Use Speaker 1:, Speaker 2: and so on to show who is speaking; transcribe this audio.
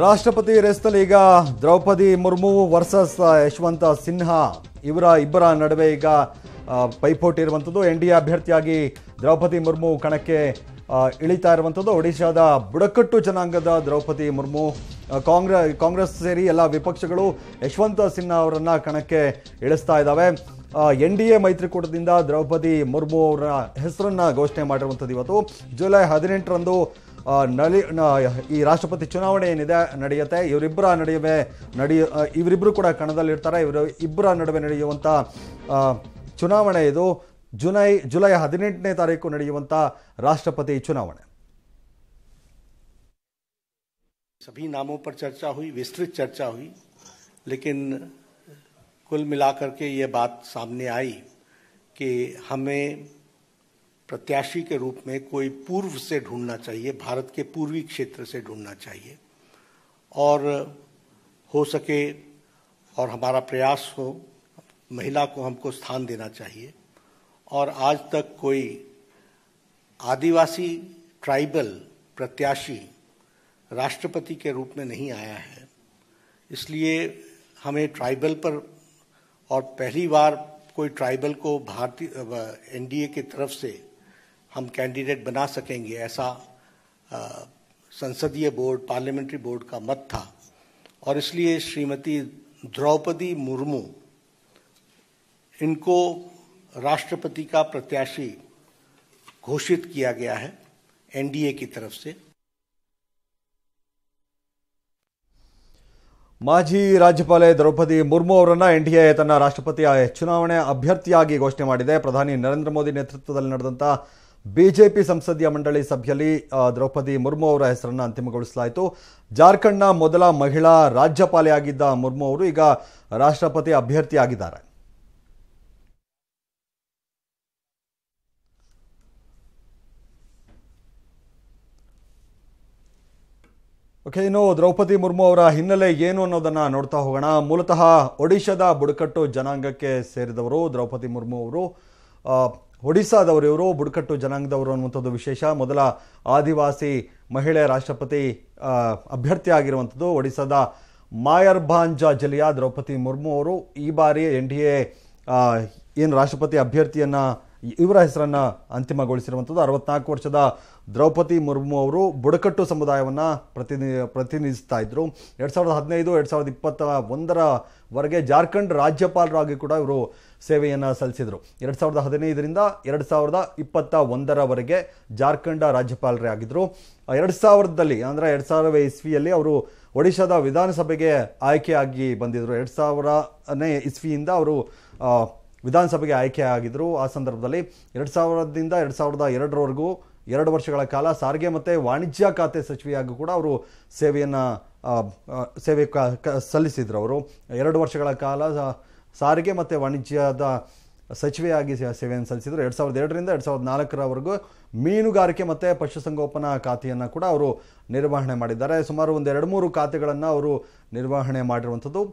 Speaker 1: ರಾಷ್ಟ್ರಪತಿ ರೇಸ್ನಲ್ಲಿ ಈಗ ದ್ರೌಪದಿ ಮುರ್ಮು ವರ್ಸಸ್ ಯಶವಂತ ಸಿನ್ಹಾ ಇವರ ಇಬ್ಬರ ನಡುವೆ ಈಗ ಪೈಪೋಟಿ ಇರುವಂಥದ್ದು ಎನ್ ಡಿ ಎ ಅಭ್ಯರ್ಥಿಯಾಗಿ ದ್ರೌಪದಿ ಮುರ್ಮು ಕಣಕ್ಕೆ ಇಳಿತಾ ಇರುವಂಥದ್ದು ಒಡಿಶಾದ ಬುಡಕಟ್ಟು ಜನಾಂಗದ ದ್ರೌಪದಿ ಮುರ್ಮು ಕಾಂಗ್ರೆ ಕಾಂಗ್ರೆಸ್ ಸೇರಿ ಎಲ್ಲ ವಿಪಕ್ಷಗಳು ಯಶವಂತ ಸಿನ್ಹಾ ಅವರನ್ನು ಕಣಕ್ಕೆ ಇಳಿಸ್ತಾ ಇದ್ದಾವೆ ಎನ್ ಡಿ ಎ ಮೈತ್ರಿಕೂಟದಿಂದ ದ್ರೌಪದಿ ಮುರ್ಮು ಅವರ ಹೆಸರನ್ನು ಘೋಷಣೆ ಮಾಡಿರುವಂಥದ್ದು ಇವತ್ತು ಜುಲೈ ಹದಿನೆಂಟರಂದು અ નલે આ રાષ્ટ્રપતિ ચૂંટણી નડિયાતે ઇવરીબ્રા નડિયામે નડી ઇવરીબ્રુ કોડા કણદલ ઇરતારા ઇવર ઇબ્રા નડવે નડિયુવંત આ ચૂંટણી એદુ જુનાય જુલાઈ 18 ને તારીખે નડિયુવંત રાષ્ટ્રપતિ ચૂંટણી.
Speaker 2: સભી નામો પર ચર્ચા હુઈ વિસ્તૃત ચર્ચા હુઈ લેકિન કુલ મિલા કરકે યે બાત સામને આઈ કે હમે प्रत्याशी के रूप में कोई पूर्व से ढूंढना चाहिए भारत के पूर्वी क्षेत्र से ढूंढना चाहिए और हो सके और हमारा प्रयास हो महिला को हमको स्थान देना चाहिए और आज तक कोई आदिवासी ट्राइबल प्रत्याशी राष्ट्रपति के रूप में नहीं आया है इसलिए हमें ट्राइबल पर और पहली बार कोई ट्राइबल को भारतीय एनडीए की तरफ से हम कैंडिडेट बना सकेंगे ऐसा संसदीय बोर्ड पार्लियामेंट्री बोर्ड का मत था और इसलिए श्रीमती द्रौपदी मुर्मू इनको राष्ट्रपति का प्रत्याशी घोषित किया गया है एनडीए की तरफ से मजी राज्यपाल
Speaker 1: द्रौपदी मुर्मूर एनडीए ಎನ್ चुनाव अभ्यर्थिया घोषणा ರಾಷ್ಟ್ರಪತಿ नरेंद्र मोदी नेतृत्व में ಪ್ರಧಾನಿ ಬಿಜೆಪಿ ಸಂಸದೀಯ ಮಂಡಳಿ ಸಭೆಯಲ್ಲಿ ದ್ರೌಪದಿ ಮುರ್ಮು ಅವರ ಹೆಸರನ್ನು ಅಂತಿಮಗೊಳಿಸಲಾಯಿತು ಜಾರ್ಖಂಡ್ನ ಮೊದಲ ಮಹಿಳಾ ರಾಜ್ಯಪಾಲೆಯಾಗಿದ್ದ ಮುರ್ಮು ಅವರು ಈಗ ರಾಷ್ಟ್ರಪತಿ ಅಭ್ಯರ್ಥಿಯಾಗಿದ್ದಾರೆ ಓಕೆ ಇನ್ನು ದ್ರೌಪದಿ ಮುರ್ಮು ಅವರ ಹಿನ್ನೆಲೆ ಏನು ಅನ್ನೋದನ್ನು ನೋಡ್ತಾ ಹೋಗೋಣ ಮೂಲತಃ ಒಡಿಶಾದ ಬುಡಕಟ್ಟು ಜನಾಂಗಕ್ಕೆ ಸೇರಿದವರು ದ್ರೌಪದಿ ಮುರ್ಮು ಅವರು ಒಡಿಸ್ಸಾದವರು ಇವರು ಬುಡಕಟ್ಟು ಜನಾಂಗದವರು ಅನ್ನುವಂಥದ್ದು ವಿಶೇಷ ಮೊದಲ ಆದಿವಾಸಿ ಮಹಿಳೆ ರಾಷ್ಟ್ರಪತಿ ಅಭ್ಯರ್ಥಿಯಾಗಿರುವಂಥದ್ದು ಒಡಿಸಾದ ಒಡಿಸ್ಸಾದ ಮಾಯರ್ಭಾಂಜಾ ಜಿಲ್ಲೆಯ ದ್ರೌಪದಿ ಮುರ್ಮು ಅವರು ಈ ಬಾರಿ ಎನ್ ಡಿ ಎ ಏನು ರಾಷ್ಟ್ರಪತಿ ಅಭ್ಯರ್ಥಿಯನ್ನು ಇವರ ಹೆಸರನ್ನು ಅಂತಿಮಗೊಳಿಸಿರುವಂಥದ್ದು ಅರವತ್ನಾಲ್ಕು ವರ್ಷದ ದ್ರೌಪದಿ ಮುರ್ಮು ಅವರು ಬುಡಕಟ್ಟು ಸಮುದಾಯವನ್ನು ಪ್ರತಿನಿ ಪ್ರತಿನಿಧಿಸ್ತಾ ಇದ್ದರು ಎರಡು ಸಾವಿರದ ಹದಿನೈದು ಎರಡು ಸಾವಿರದ ಇಪ್ಪತ್ತ ಒಂದರವರೆಗೆ ಜಾರ್ಖಂಡ್ ರಾಜ್ಯಪಾಲರಾಗಿ ಕೂಡ ಇವರು ಸೇವೆಯನ್ನು ಸಲ್ಲಿಸಿದರು ಎರಡು ಸಾವಿರದ ಹದಿನೈದರಿಂದ ಎರಡು ಸಾವಿರದ ಇಪ್ಪತ್ತ ಒಂದರವರೆಗೆ ಜಾರ್ಖಂಡ ರಾಜ್ಯಪಾಲರೇ ಆಗಿದ್ದರು ಎರಡು ಸಾವಿರದಲ್ಲಿ ಅಂದರೆ ಎರಡು ಸಾವಿರದ ಇಸ್ವಿಯಲ್ಲಿ ಅವರು ಒಡಿಶಾದ ವಿಧಾನಸಭೆಗೆ ಆಯ್ಕೆಯಾಗಿ ಬಂದಿದ್ದರು ಎರಡು ಸಾವಿರನೇ ಇಸ್ವಿಯಿಂದ ಅವರು ವಿಧಾನಸಭೆಗೆ ಆಯ್ಕೆ ಆಗಿದ್ದರು ಆ ಸಂದರ್ಭದಲ್ಲಿ ಎರಡು ಸಾವಿರದಿಂದ ಎರಡು ಸಾವಿರದ ಎರಡರವರೆಗೂ ಎರಡು ವರ್ಷಗಳ ಕಾಲ ಸಾರಿಗೆ ಮತ್ತು ವಾಣಿಜ್ಯ ಖಾತೆ ಸಚಿವೆಯಾಗೂ ಕೂಡ ಅವರು ಸೇವೆಯನ್ನು ಸೇವೆ ಸಲ್ಲಿಸಿದರು ಅವರು ಎರಡು ವರ್ಷಗಳ ಕಾಲ ಸಾರಿಗೆ ಮತ್ತು ವಾಣಿಜ್ಯದ ಸಚಿವೆಯಾಗಿ ಸೇವೆಯನ್ನು ಸಲ್ಲಿಸಿದರು ಎರಡು ಸಾವಿರದ ಎರಡರಿಂದ ಎರಡು ಸಾವಿರದ ನಾಲ್ಕರವರೆಗೂ ಮೀನುಗಾರಿಕೆ ಮತ್ತು ಪಶುಸಂಗೋಪನಾ ಖಾತೆಯನ್ನು ಕೂಡ ಅವರು ನಿರ್ವಹಣೆ ಮಾಡಿದ್ದಾರೆ ಸುಮಾರು ಒಂದು ಎರಡು ಮೂರು ಖಾತೆಗಳನ್ನು ಅವರು ನಿರ್ವಹಣೆ ಮಾಡಿರುವಂಥದ್ದು